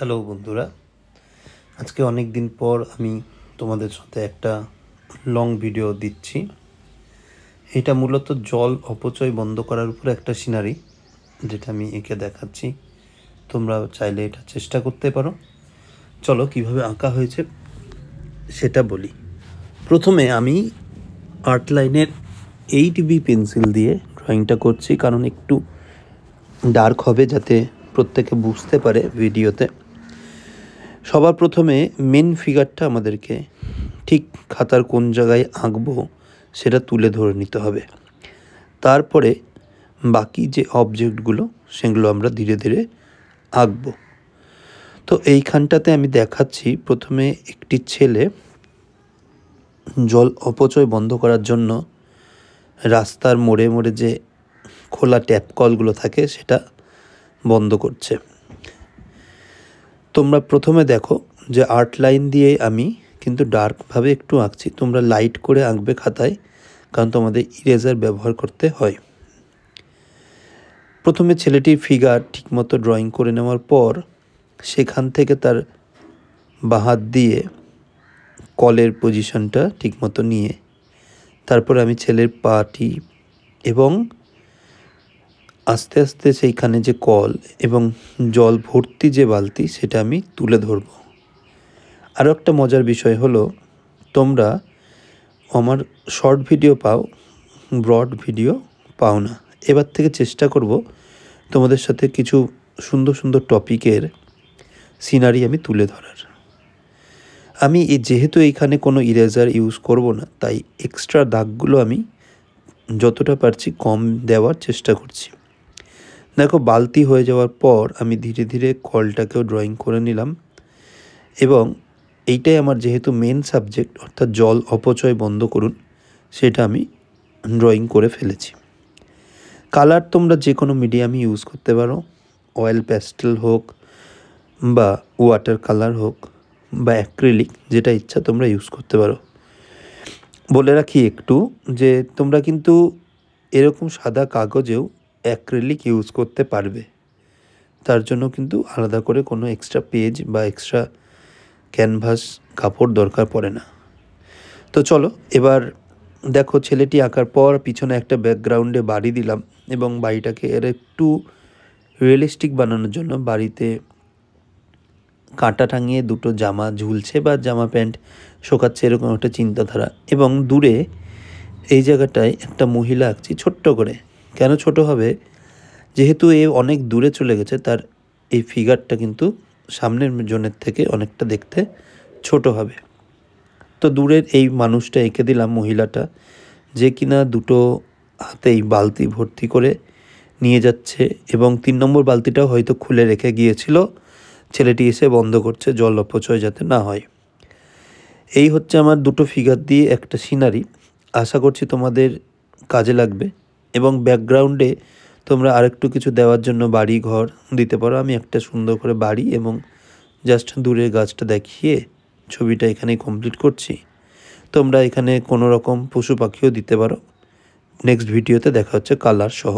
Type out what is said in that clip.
hello বন্ধুরা আজকে অনেক দিন পর আমি তোমাদের সাথে একটা লং ভিডিও দিচ্ছি এটা মূলত জল অপচয় বন্ধ করার উপর একটা সিনারি যেটা আমি এঁকে দেখাচ্ছি তোমরা চাইলে এটা চেষ্টা করতে পারো চলো কিভাবে আঁকা হয়েছে সেটা বলি প্রথমে আমি আর্ট লাইনের এইট বি পেন্সিল দিয়ে ড্রয়িংটা করছি কারণ একটু ডার্ক হবে যাতে প্রত্যেকে বুঝতে পারে ভিডিওতে সবার প্রথমে মেন ফিগারটা আমাদেরকে ঠিক খাতার কোন জায়গায় আঁকবো সেটা তুলে ধরে নিতে হবে তারপরে বাকি যে অবজেক্টগুলো সেগুলো আমরা ধীরে ধীরে আঁকব তো এইখানটাতে আমি দেখাচ্ছি প্রথমে একটি ছেলে জল অপচয় বন্ধ করার জন্য রাস্তার মোড়ে মোড়ে যে খোলা ট্যাপ কলগুলো থাকে সেটা বন্ধ করছে তোমরা প্রথমে দেখো যে আর্ট লাইন দিয়ে আমি কিন্তু ডার্কভাবে একটু আঁকছি তোমরা লাইট করে আঁকবে খাতায় কারণ তোমাদের ইরেজার ব্যবহার করতে হয় প্রথমে ছেলেটির ফিগার ঠিকমতো ড্রয়িং করে নেওয়ার পর সেখান থেকে তার বাহাত দিয়ে কলের পজিশনটা ঠিকমতো নিয়ে তারপর আমি ছেলের পাটি এবং আস্তে আস্তে সেইখানে যে কল এবং জল ভর্তি যে বালতি সেটা আমি তুলে ধরব আরও একটা মজার বিষয় হলো তোমরা আমার শর্ট ভিডিও পাও ব্রড ভিডিও পাও না এবার থেকে চেষ্টা করব তোমাদের সাথে কিছু সুন্দর সুন্দর টপিকের সিনারি আমি তুলে ধরার আমি যেহেতু এইখানে কোনো ইরেজার ইউজ করব না তাই এক্সট্রা দাগগুলো আমি যতটা পারছি কম দেওয়ার চেষ্টা করছি দেখো বালতি হয়ে যাওয়ার পর আমি ধীরে ধীরে কলটাকেও ড্রয়িং করে নিলাম এবং এইটাই আমার যেহেতু মেন সাবজেক্ট অর্থাৎ জল অপচয় বন্ধ করুন সেটা আমি ড্রয়িং করে ফেলেছি কালার তোমরা যে কোনো মিডিয়ামই ইউজ করতে পারো অয়েল প্যাস্টেল হোক বা ওয়াটার কালার হোক বা অ্যাক্রিলিক যেটা ইচ্ছা তোমরা ইউজ করতে পারো বলে রাখি একটু যে তোমরা কিন্তু এরকম সাদা কাগজেও অ্যাক্রেলিক ইউজ করতে পারবে তার জন্য কিন্তু আলাদা করে কোনো এক্সট্রা পেজ বা এক্সট্রা ক্যানভাস কাপড় দরকার পড়ে না তো চলো এবার দেখো ছেলেটি আঁকার পর পিছনে একটা ব্যাকগ্রাউন্ডে বাড়ি দিলাম এবং বাড়িটাকে এর একটু রিয়েলিস্টিক বানানোর জন্য বাড়িতে কাঁটা টাঙিয়ে দুটো জামা ঝুলছে বা জামা প্যান্ট শোকাচ্ছে এরকম একটা চিন্তাধারা এবং দূরে এই জায়গাটায় একটা মহিলা আঁকছি ছোট্ট করে কেন ছোট হবে যেহেতু এ অনেক দূরে চলে গেছে তার এই ফিগারটা কিন্তু সামনের জনের থেকে অনেকটা দেখতে ছোট হবে তো দূরের এই মানুষটা এঁকে দিলাম মহিলাটা যে কিনা দুটো হাতেই বালতি ভর্তি করে নিয়ে যাচ্ছে এবং তিন নম্বর বালতিটাও হয়তো খুলে রেখে গিয়েছিল ছেলেটি এসে বন্ধ করছে জল অপচয় যাতে না হয় এই হচ্ছে আমার দুটো ফিগার দিয়ে একটা সিনারি আশা করছি তোমাদের কাজে লাগবে এবং ব্যাকগ্রাউন্ডে তোমরা আরেকটু কিছু দেওয়ার জন্য বাড়ি ঘর দিতে পারো আমি একটা সুন্দর করে বাড়ি এবং জাস্ট দূরে গাছটা দেখিয়ে ছবিটা এখানে কমপ্লিট করছি তোমরা এখানে কোনো রকম পশু পাখিও দিতে পারো নেক্সট ভিডিওতে দেখা হচ্ছে কালার সহ